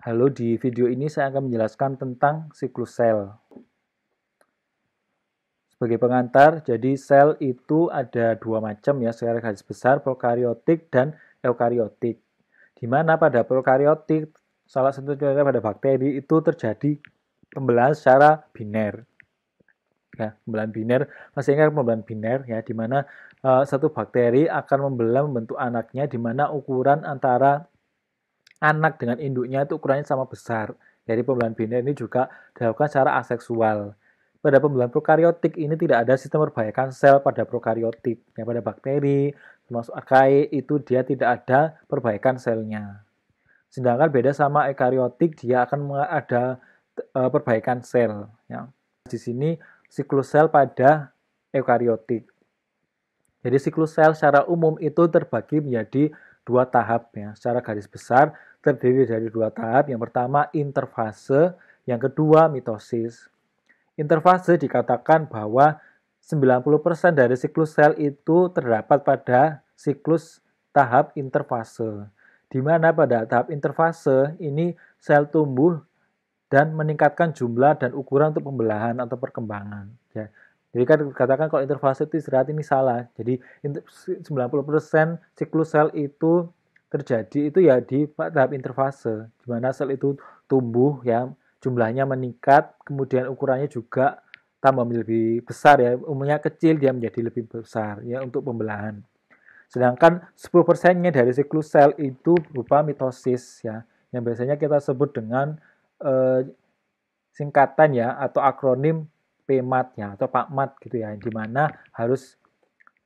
Halo, di video ini saya akan menjelaskan tentang siklus sel. Sebagai pengantar, jadi sel itu ada dua macam ya, secara garis besar prokariotik dan eukariotik. Di mana pada prokariotik, salah satu contohnya pada bakteri itu terjadi pembelahan secara biner. Ya, pembelahan biner, masih ingat pembelahan biner ya, di mana uh, satu bakteri akan membelah membentuk anaknya di mana ukuran antara anak dengan induknya itu ukurannya sama besar. Jadi pembelahan biner ini juga dilakukan secara aseksual. Pada pembelahan prokariotik ini tidak ada sistem perbaikan sel pada prokariotik. Ya, pada bakteri, termasuk akai, itu dia tidak ada perbaikan selnya. Sedangkan beda sama eukariotik, dia akan ada e, perbaikan sel. Ya. Di sini siklus sel pada eukariotik. Jadi siklus sel secara umum itu terbagi menjadi dua tahap ya, secara garis besar terdiri dari dua tahap. Yang pertama interfase, yang kedua mitosis. Interfase dikatakan bahwa 90% dari siklus sel itu terdapat pada siklus tahap interfase. Di mana pada tahap interfase ini sel tumbuh dan meningkatkan jumlah dan ukuran untuk pembelahan atau perkembangan. Ya. Jadi kan katakan kalau interfase itu istirahat ini salah. Jadi 90% siklus sel itu terjadi itu ya di tahap interfase, di mana sel itu tumbuh ya, jumlahnya meningkat, kemudian ukurannya juga tambah lebih besar ya, umumnya kecil dia menjadi lebih besar ya untuk pembelahan. Sedangkan 10%-nya dari siklus sel itu berupa mitosis ya, yang biasanya kita sebut dengan eh, singkatan ya atau akronim PMAT ya atau PAKMAT gitu ya, di mana harus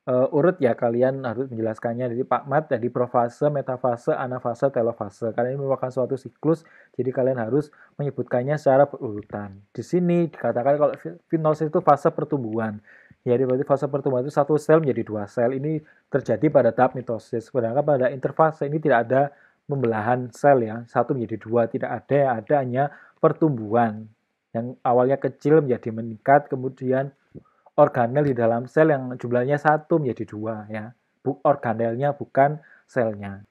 uh, urut ya kalian harus menjelaskannya Jadi Pak Mat dari profase, metafase, anafase, telofase. Karena ini merupakan suatu siklus, jadi kalian harus menyebutkannya secara berurutan. Di sini dikatakan kalau finosis itu fase pertumbuhan. Ya, berarti fase pertumbuhan itu satu sel menjadi dua sel. Ini terjadi pada tahap mitosis. Sedangkan pada interfase ini tidak ada pembelahan sel ya. Satu menjadi dua, tidak ada, ada hanya pertumbuhan. Yang awalnya kecil menjadi meningkat, kemudian organel di dalam sel yang jumlahnya satu menjadi dua ya. Bu organelnya bukan selnya.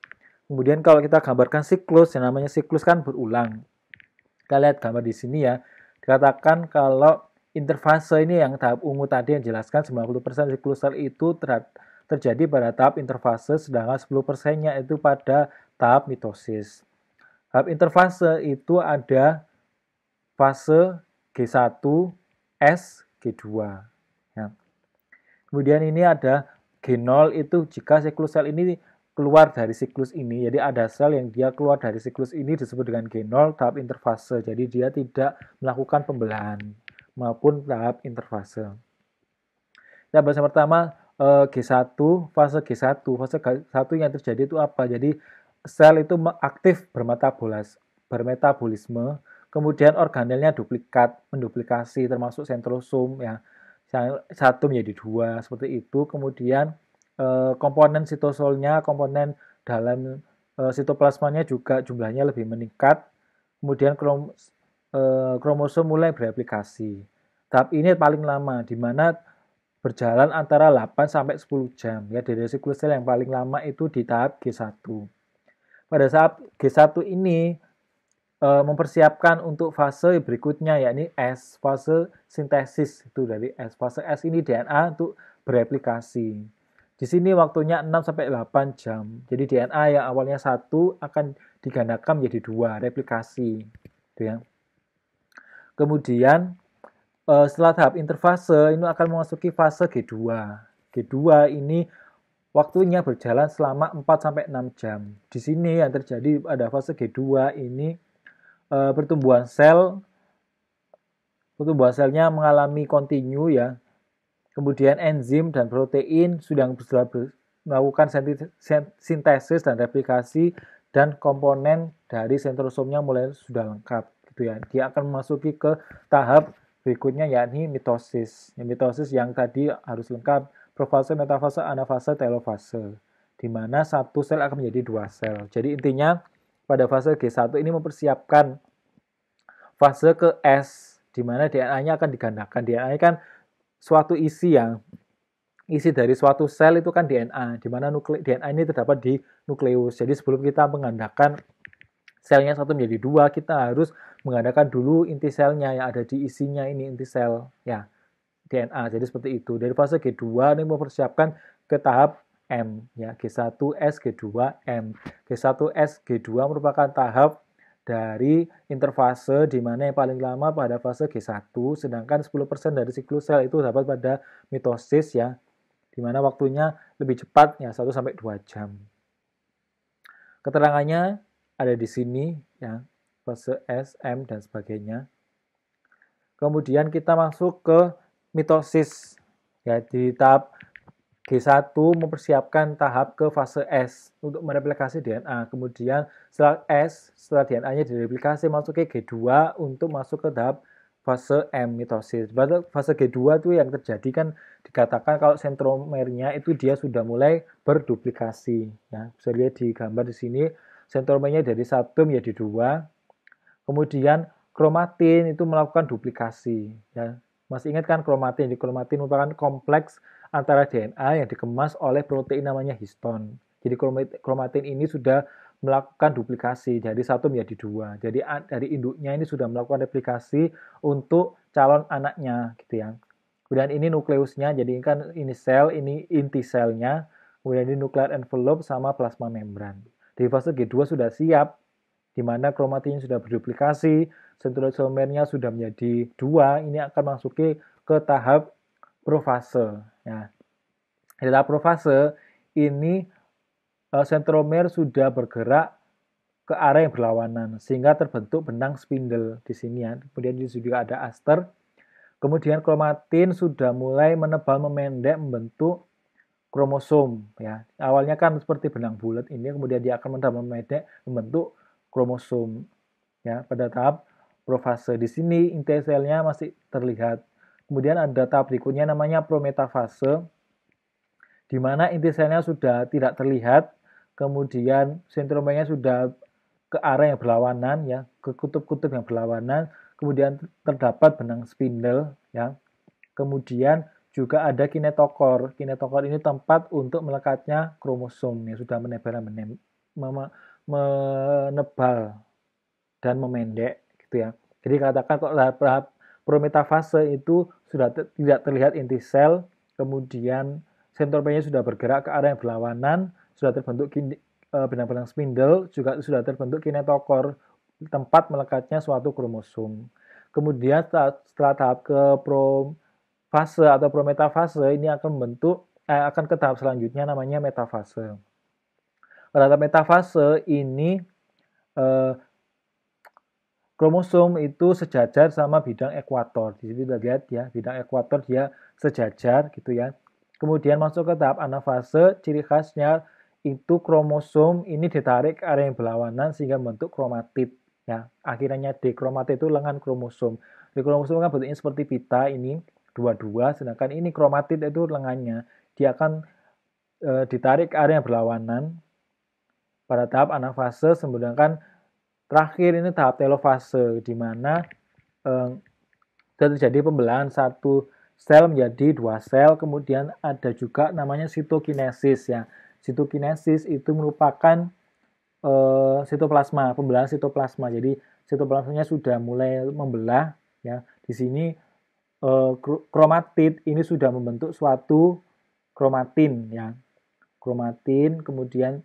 Kemudian kalau kita gambarkan siklus, yang namanya siklus kan berulang. Kita lihat gambar di sini ya. Dikatakan kalau interfase ini yang tahap ungu tadi yang jelaskan 90% siklus sel itu terjadi pada tahap interfase sedangkan 10%-nya itu pada tahap mitosis. Tahap interfase itu ada fase G1, S, G2. Kemudian ini ada G0 itu jika siklus sel ini keluar dari siklus ini. Jadi ada sel yang dia keluar dari siklus ini disebut dengan G0 tahap interfase. Jadi dia tidak melakukan pembelahan maupun tahap interfase. Kita bahas pertama eh, G1, fase G1. Fase G1 yang terjadi itu apa? Jadi sel itu aktif bermetabolas, bermetabolisme, kemudian organelnya duplikat, menduplikasi termasuk sentrosom ya satu menjadi dua seperti itu kemudian eh, komponen sitosolnya komponen dalam eh, sitoplasmanya juga jumlahnya lebih meningkat kemudian eh, kromosom mulai bereplikasi tahap ini paling lama di mana berjalan antara 8 sampai 10 jam ya dari siklus sel yang paling lama itu di tahap G1 pada saat G1 ini Eh, mempersiapkan untuk fase berikutnya yakni S fase sintesis itu dari S fase S ini DNA untuk bereplikasi. Di sini waktunya 6 sampai 8 jam. Jadi DNA yang awalnya satu akan digandakan menjadi dua replikasi, gitu ya. Kemudian eh, setelah tahap interfase ini akan memasuki fase G2. G2 ini waktunya berjalan selama 4 sampai 6 jam. Di sini yang terjadi pada fase G2 ini Eh, pertumbuhan sel pertumbuhan selnya mengalami kontinu ya. Kemudian enzim dan protein sudah melakukan sintesis dan replikasi dan komponen dari sentrosomnya mulai sudah lengkap gitu ya. Dia akan memasuki ke tahap berikutnya yakni mitosis. Ya, mitosis yang tadi harus lengkap profase, metafase, anafase, telofase di mana satu sel akan menjadi dua sel. Jadi intinya pada fase G1 ini mempersiapkan fase ke S, di mana DNA-nya akan digandakan. DNA kan suatu isi yang isi dari suatu sel itu kan DNA, di mana nukle DNA ini terdapat di nukleus. Jadi sebelum kita mengandalkan selnya satu menjadi dua, kita harus mengandakan dulu inti selnya yang ada di isinya ini inti sel ya DNA. Jadi seperti itu. Dari fase G2 ini mempersiapkan ke tahap M ya G1 S G2 M G1 S G2 merupakan tahap dari interfase di mana yang paling lama pada fase G1 sedangkan 10% dari siklus sel itu dapat pada mitosis ya di mana waktunya lebih cepat ya 1 sampai 2 jam. Keterangannya ada di sini ya fase S, M dan sebagainya. Kemudian kita masuk ke mitosis ya di tahap G1 mempersiapkan tahap ke fase S untuk mereplikasi DNA. Kemudian setelah S, setelah DNA-nya direplikasi masuk ke G2 untuk masuk ke tahap fase M mitosis. Fase G2 itu yang terjadi kan dikatakan kalau sentromernya itu dia sudah mulai berduplikasi. Ya, bisa lihat di gambar di sini sentromernya dari satu menjadi dua. Kemudian kromatin itu melakukan duplikasi. Ya, masih ingat kan kromatin? Jadi kromatin merupakan kompleks antara DNA yang dikemas oleh protein namanya histon. Jadi kromatin ini sudah melakukan duplikasi dari satu menjadi dua. Jadi dari induknya ini sudah melakukan replikasi untuk calon anaknya gitu ya. Kemudian ini nukleusnya, jadi ini kan ini sel, ini inti selnya. Kemudian ini nuclear envelope sama plasma membran. Di fase G2 sudah siap, di mana kromatinnya sudah berduplikasi, sentrosomernya sudah menjadi dua, ini akan masuk ke tahap profase. Ya. Di profase ini e, sentromer sudah bergerak ke arah yang berlawanan sehingga terbentuk benang spindle di sini ya. Kemudian juga ada aster. Kemudian kromatin sudah mulai menebal memendek membentuk kromosom ya. Awalnya kan seperti benang bulat ini kemudian dia akan menebal memendek membentuk kromosom ya pada tahap profase. Di sini inti selnya masih terlihat Kemudian ada tahap berikutnya namanya prometafase, di mana inti selnya sudah tidak terlihat, kemudian sentromenya sudah ke arah yang berlawanan, ya, ke kutub-kutub yang berlawanan, kemudian terdapat benang spindle, ya. Kemudian juga ada kinetokor. Kinetokor ini tempat untuk melekatnya kromosom yang sudah menebal, menebal dan memendek gitu ya. Jadi katakan kalau tahap prometafase itu sudah te tidak terlihat inti sel, kemudian sentropenya sudah bergerak ke arah yang berlawanan, sudah terbentuk e, benang-benang spindle, juga sudah terbentuk kinetokor tempat melekatnya suatu kromosom. Kemudian setelah tahap ke pro fase atau prometafase ini akan membentuk eh, akan ke tahap selanjutnya namanya metafase. Pada tahap metafase ini eh, Kromosom itu sejajar sama bidang ekuator. Di sini kita lihat ya, bidang ekuator dia sejajar gitu ya. Kemudian masuk ke tahap anafase, ciri khasnya itu kromosom ini ditarik ke arah yang berlawanan sehingga membentuk kromatid. Ya, akhirnya dekromatid itu lengan kromosom. Di kromosom kan bentuknya seperti pita ini dua-dua, sedangkan ini kromatid itu lengannya. Dia akan e, ditarik ke arah yang berlawanan pada tahap anafase, sedangkan Terakhir ini tahap telofase di mana eh, terjadi pembelahan satu sel menjadi dua sel, kemudian ada juga namanya sitokinesis ya. Sitokinesis itu merupakan eh, sitoplasma, pembelahan sitoplasma. Jadi sitoplasmanya sudah mulai membelah ya. Di sini eh, kromatid ini sudah membentuk suatu kromatin ya. Kromatin kemudian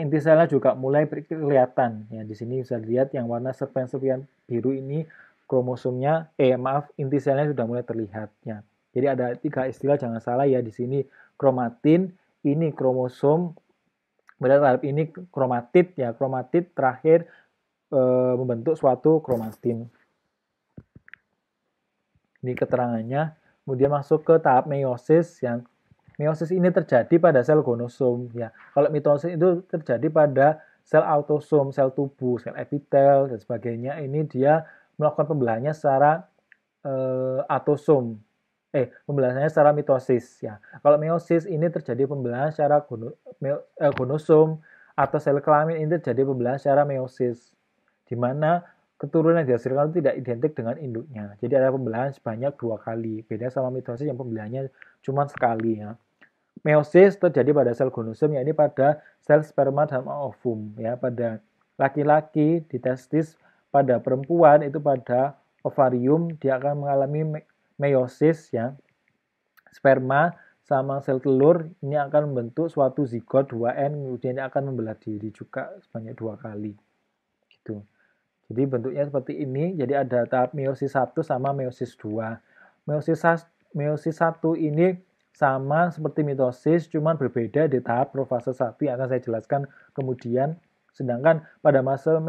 inti juga mulai kelihatan. Ya, di sini bisa dilihat yang warna serpihan-serpihan biru ini kromosomnya, eh maaf, inti sudah mulai terlihat. Ya. Jadi ada tiga istilah, jangan salah ya di sini kromatin, ini kromosom, berarti ini kromatid ya kromatid terakhir e, membentuk suatu kromatin. Ini keterangannya. Kemudian masuk ke tahap meiosis yang Meiosis ini terjadi pada sel gonosom ya. Kalau mitosis itu terjadi pada sel autosom, sel tubuh, sel epitel dan sebagainya. Ini dia melakukan pembelahannya secara eh, autosom. Eh, pembelahannya secara mitosis ya. Kalau meiosis ini terjadi pembelahan secara gono, eh, gonosom atau sel kelamin ini terjadi pembelahan secara meiosis. Di mana keturunan yang dihasilkan itu tidak identik dengan induknya. Jadi ada pembelahan sebanyak dua kali. Beda sama mitosis yang pembelahannya cuma sekali ya. Meiosis terjadi pada sel gonosum yakni pada sel sperma dan ovum ya pada laki-laki di testis pada perempuan itu pada ovarium dia akan mengalami meiosis ya sperma sama sel telur ini akan membentuk suatu zigot 2N kemudian akan membelah diri juga sebanyak dua kali gitu. Jadi bentuknya seperti ini, jadi ada tahap meiosis 1 sama meiosis 2. Meiosis, meiosis 1 ini sama seperti mitosis, cuman berbeda di tahap profase 1 yang akan saya jelaskan kemudian. Sedangkan pada masa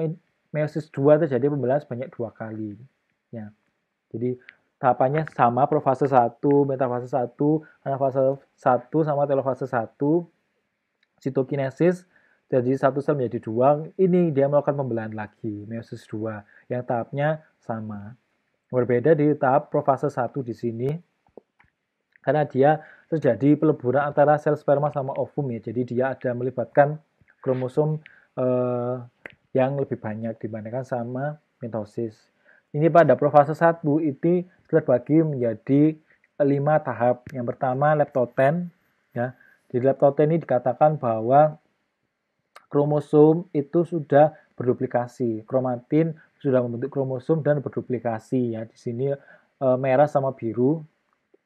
meiosis 2 terjadi pembelahan sebanyak dua kali. Ya. Jadi tahapannya sama profase 1, metafase 1, anafase 1 sama telofase 1, sitokinesis jadi satu sel menjadi ya dua, ini dia melakukan pembelahan lagi, meiosis dua, yang tahapnya sama. Berbeda di tahap profase satu di sini, karena dia terjadi peleburan antara sel sperma sama ovum ya, jadi dia ada melibatkan kromosom eh, yang lebih banyak dibandingkan sama mitosis. Ini pada profase satu itu terbagi menjadi lima tahap. Yang pertama leptoten ya. Di leptoten ini dikatakan bahwa kromosom itu sudah berduplikasi. Kromatin sudah membentuk kromosom dan berduplikasi ya. Di sini e, merah sama biru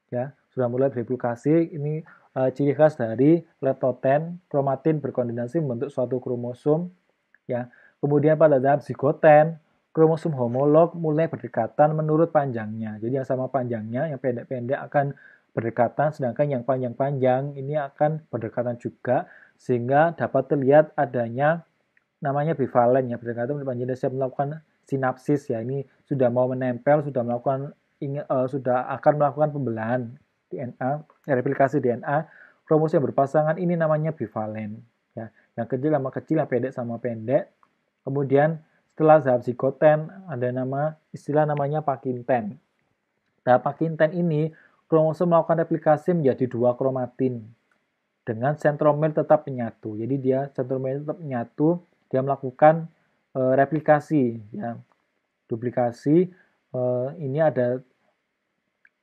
ya sudah mulai berduplikasi. Ini e, ciri khas dari leptoten. Kromatin berkoordinasi membentuk suatu kromosom ya. Kemudian pada tahap zigoten kromosom homolog mulai berdekatan menurut panjangnya. Jadi yang sama panjangnya, yang pendek-pendek akan berdekatan, sedangkan yang panjang-panjang ini akan berdekatan juga sehingga dapat terlihat adanya namanya bivalen ya berdekatan jenis siap melakukan sinapsis ya ini sudah mau menempel sudah melakukan ingin, uh, eh, sudah akan melakukan pembelahan DNA eh, replikasi DNA kromosom yang berpasangan ini namanya bivalen ya yang kecil sama kecil yang pendek sama pendek kemudian setelah zapzygoten ada nama istilah namanya pakinten nah pakinten ini kromosom melakukan replikasi menjadi dua kromatin dengan sentromer tetap menyatu. Jadi dia sentromer tetap menyatu, dia melakukan e, replikasi ya. Duplikasi e, ini ada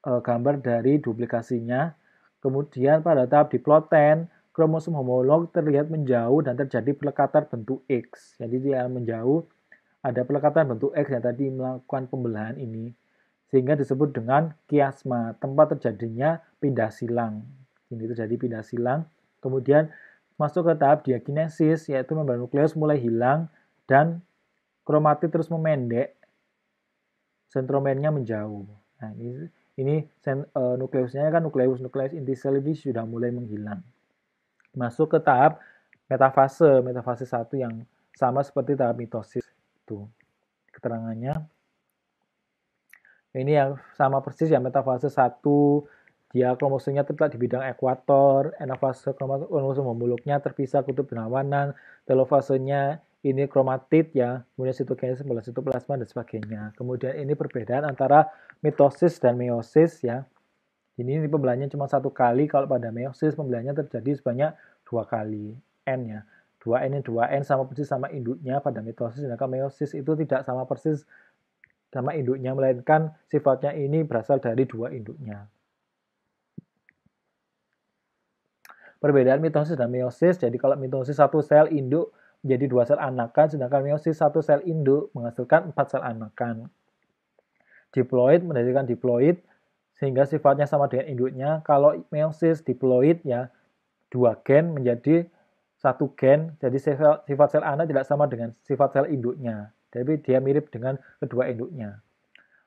e, gambar dari duplikasinya. Kemudian pada tahap diploten, kromosom homolog terlihat menjauh dan terjadi pelekatan bentuk X. Jadi dia menjauh, ada pelekatan bentuk X yang tadi melakukan pembelahan ini. Sehingga disebut dengan kiasma, tempat terjadinya pindah silang ini terjadi pindah silang. Kemudian masuk ke tahap diakinesis, yaitu membran nukleus mulai hilang dan kromatid terus memendek, sentromennya menjauh. Nah, ini ini sen, e, nukleusnya kan nukleus nukleus inti sel ini sudah mulai menghilang. Masuk ke tahap metafase, metafase satu yang sama seperti tahap mitosis itu. Keterangannya ini yang sama persis ya metafase 1 dia kromosomnya terletak di bidang ekuator, anafase kromosom memuluknya terpisah kutub berlawanan, telofasenya ini kromatid ya, kemudian sitokinesis melalui sitoplasma dan sebagainya. Kemudian ini perbedaan antara mitosis dan meiosis ya. Ini, ini pembelahannya cuma satu kali, kalau pada meiosis pembelahannya terjadi sebanyak dua kali n ya. 2n yang 2n sama persis sama induknya pada mitosis, sedangkan meiosis itu tidak sama persis sama induknya, melainkan sifatnya ini berasal dari dua induknya. perbedaan mitosis dan meiosis. Jadi kalau mitosis satu sel induk menjadi dua sel anakan, sedangkan meiosis satu sel induk menghasilkan empat sel anakan. Diploid menghasilkan diploid sehingga sifatnya sama dengan induknya. Kalau meiosis diploid ya dua gen menjadi satu gen, jadi sifat sel anak tidak sama dengan sifat sel induknya. Tapi dia mirip dengan kedua induknya.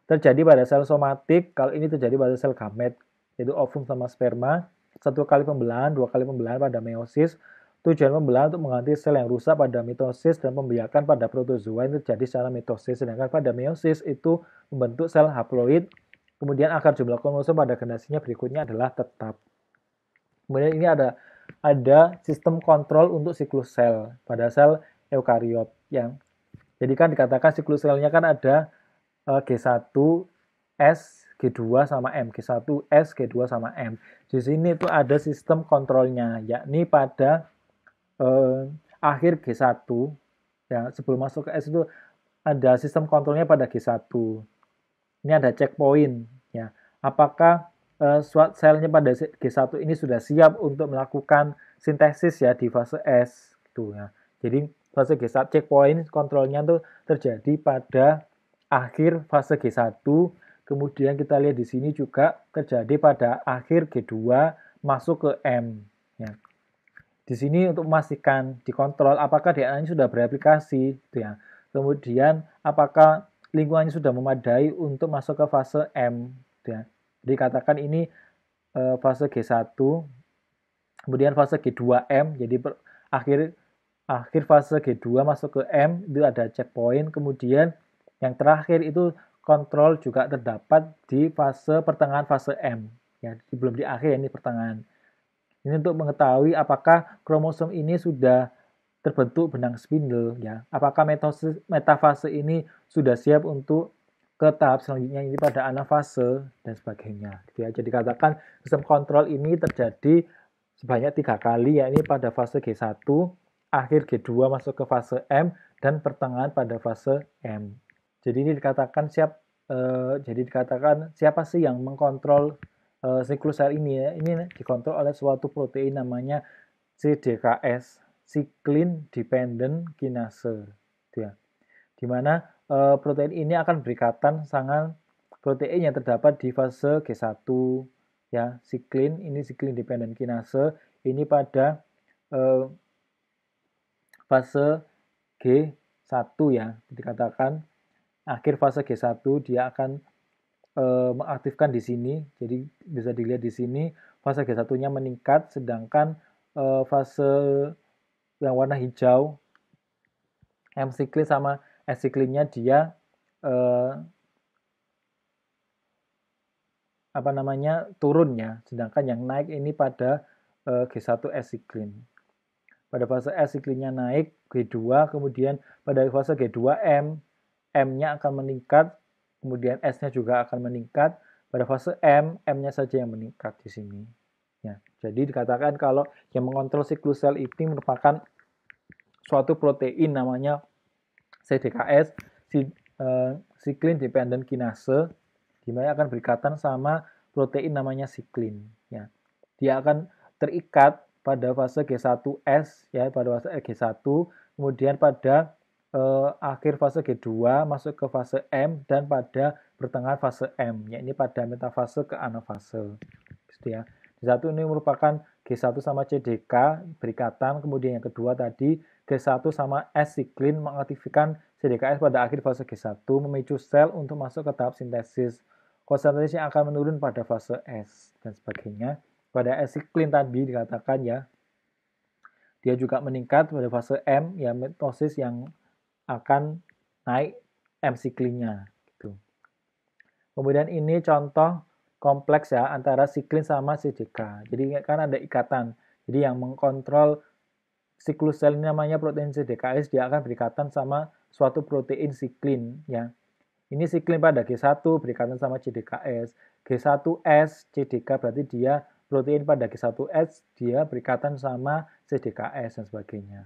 Terjadi pada sel somatik, kalau ini terjadi pada sel gamet, yaitu ovum sama sperma satu kali pembelahan, dua kali pembelahan pada meiosis. Tujuan pembelahan untuk mengganti sel yang rusak pada mitosis dan pembiakan pada protozoa yang terjadi secara mitosis. Sedangkan pada meiosis itu membentuk sel haploid. Kemudian akar jumlah kromosom pada generasinya berikutnya adalah tetap. Kemudian ini ada ada sistem kontrol untuk siklus sel pada sel eukariot yang jadi kan dikatakan siklus selnya kan ada eh, G1, S, G2 sama M, G1S, G2 sama M. Di sini itu ada sistem kontrolnya, yakni pada eh, akhir G1, ya sebelum masuk ke S itu ada sistem kontrolnya pada G1. Ini ada checkpoint, ya. Apakah eh, SWOT selnya pada G1 ini sudah siap untuk melakukan sintesis ya di fase S, gitu ya. Jadi fase G1 checkpoint kontrolnya itu terjadi pada akhir fase G1 Kemudian kita lihat di sini juga terjadi pada akhir G2 masuk ke M. Ya. Di sini untuk memastikan dikontrol apakah dna ini sudah bereplikasi. gitu ya. Kemudian apakah lingkungannya sudah memadai untuk masuk ke fase M, gitu ya. Dikatakan ini e, fase G1, kemudian fase G2M, jadi per, akhir akhir fase G2 masuk ke M itu ada checkpoint, kemudian yang terakhir itu kontrol juga terdapat di fase pertengahan fase M. Ya, belum di akhir ini pertengahan. Ini untuk mengetahui apakah kromosom ini sudah terbentuk benang spindle ya. Apakah metosis, metafase ini sudah siap untuk ke tahap selanjutnya ini pada anafase dan sebagainya. Gitu ya, jadi katakan sistem kontrol ini terjadi sebanyak tiga kali ya ini pada fase G1, akhir G2 masuk ke fase M dan pertengahan pada fase M. Jadi ini dikatakan siap uh, jadi dikatakan siapa sih yang mengkontrol uh, siklus sel ini ya? Ini dikontrol oleh suatu protein namanya CDKS, cyclin dependent kinase. Ya. Di mana eh, protein ini akan berikatan sangat protein yang terdapat di fase G1 ya, cyclin ini cyclin dependent kinase ini pada uh, fase G1 ya dikatakan akhir fase G1 dia akan e, mengaktifkan di sini. Jadi bisa dilihat di sini fase G1-nya meningkat sedangkan e, fase yang warna hijau M siklin sama S siklinnya dia e, apa namanya turun ya. Sedangkan yang naik ini pada e, G1 S siklin. Pada fase S siklinnya naik G2 kemudian pada fase G2 M M-nya akan meningkat, kemudian S-nya juga akan meningkat. Pada fase M, M-nya saja yang meningkat di sini. Ya, jadi dikatakan kalau yang mengontrol siklus sel itu merupakan suatu protein namanya CDKS, eh, siklin dependent kinase, di mana akan berikatan sama protein namanya siklin. Ya. Dia akan terikat pada fase G1S, ya, pada fase G1, kemudian pada eh, akhir fase G2 masuk ke fase M dan pada pertengahan fase M, yakni pada metafase ke anafase. Gitu ya. Di satu ini merupakan G1 sama CDK berikatan, kemudian yang kedua tadi G1 sama S siklin mengaktifkan CDKS pada akhir fase G1 memicu sel untuk masuk ke tahap sintesis. Konsentrasi yang akan menurun pada fase S dan sebagainya. Pada S siklin tadi dikatakan ya, dia juga meningkat pada fase M, ya mitosis yang akan naik M-siklinnya. Gitu. Kemudian ini contoh kompleks ya antara siklin sama CDK. Jadi kan ada ikatan. Jadi yang mengkontrol siklus sel ini namanya protein CDKS dia akan berikatan sama suatu protein siklin ya. Ini siklin pada G1 berikatan sama CDKS. G1S CDK berarti dia protein pada G1S dia berikatan sama CDKS dan sebagainya.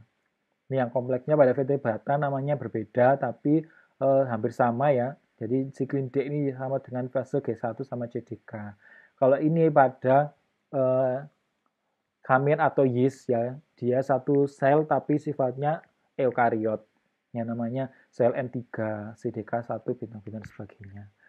Ini yang kompleksnya pada VT Bata namanya berbeda tapi eh, hampir sama ya. Jadi siklin D ini sama dengan fase G1 sama CDK. Kalau ini pada eh, atau yeast ya, dia satu sel tapi sifatnya eukariot. Yang namanya sel N3, CDK1, bintang-bintang sebagainya.